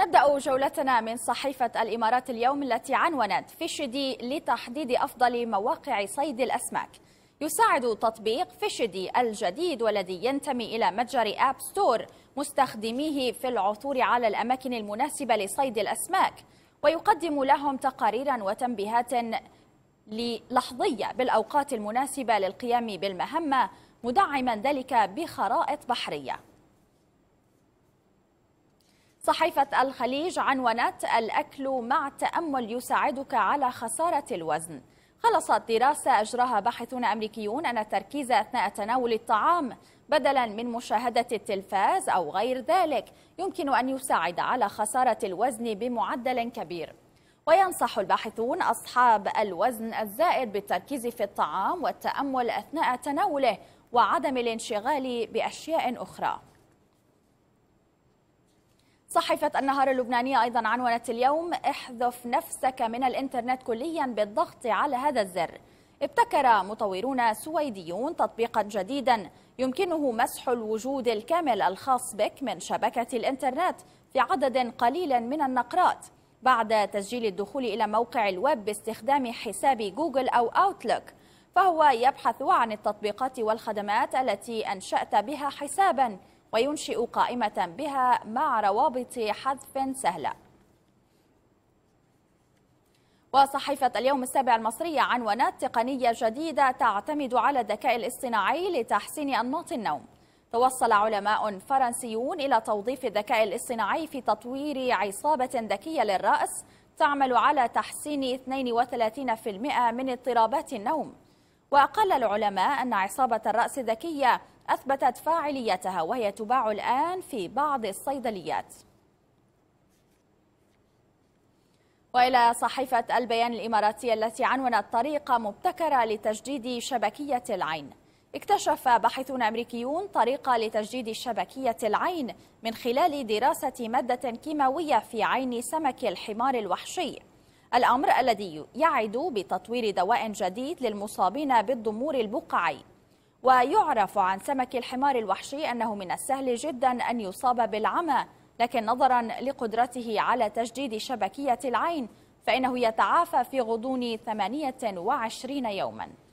نبدأ جولتنا من صحيفة الإمارات اليوم التي عنونت فيشدي لتحديد أفضل مواقع صيد الأسماك يساعد تطبيق فيشدي الجديد والذي ينتمي إلى متجر أب ستور مستخدميه في العثور على الأماكن المناسبة لصيد الأسماك ويقدم لهم تقاريرا وتنبيهات لحظية بالأوقات المناسبة للقيام بالمهمة مدعما ذلك بخرائط بحرية صحيفة الخليج عنونت الأكل مع التأمل يساعدك على خسارة الوزن خلصت دراسة أجراها باحثون أمريكيون أن التركيز أثناء تناول الطعام بدلا من مشاهدة التلفاز أو غير ذلك يمكن أن يساعد على خسارة الوزن بمعدل كبير وينصح الباحثون أصحاب الوزن الزائد بالتركيز في الطعام والتأمل أثناء تناوله وعدم الانشغال بأشياء أخرى صحيفة النهار اللبنانية أيضا عنونت اليوم احذف نفسك من الإنترنت كليا بالضغط على هذا الزر ابتكر مطورون سويديون تطبيقا جديدا يمكنه مسح الوجود الكامل الخاص بك من شبكة الإنترنت في عدد قليل من النقرات بعد تسجيل الدخول إلى موقع الويب باستخدام حساب جوجل أو أوتلوك فهو يبحث عن التطبيقات والخدمات التي أنشأت بها حساباً وينشئ قائمة بها مع روابط حذف سهلة وصحيفة اليوم السابع المصرية عنوانات تقنية جديدة تعتمد على الذكاء الاصطناعي لتحسين أنماط النوم توصل علماء فرنسيون إلى توظيف الذكاء الاصطناعي في تطوير عصابة ذكية للرأس تعمل على تحسين 32% من اضطرابات النوم وقال العلماء أن عصابة الرأس الذكية أثبتت فاعليتها وهي تباع الآن في بعض الصيدليات وإلى صحيفة البيان الإماراتية التي عنونت طريقة مبتكرة لتجديد شبكية العين اكتشف باحثون أمريكيون طريقة لتجديد شبكية العين من خلال دراسة مادة كيماوية في عين سمك الحمار الوحشي الأمر الذي يعد بتطوير دواء جديد للمصابين بالضمور البقعي ويعرف عن سمك الحمار الوحشي أنه من السهل جدا أن يصاب بالعمى لكن نظرا لقدرته على تجديد شبكية العين فإنه يتعافى في غضون 28 يوماً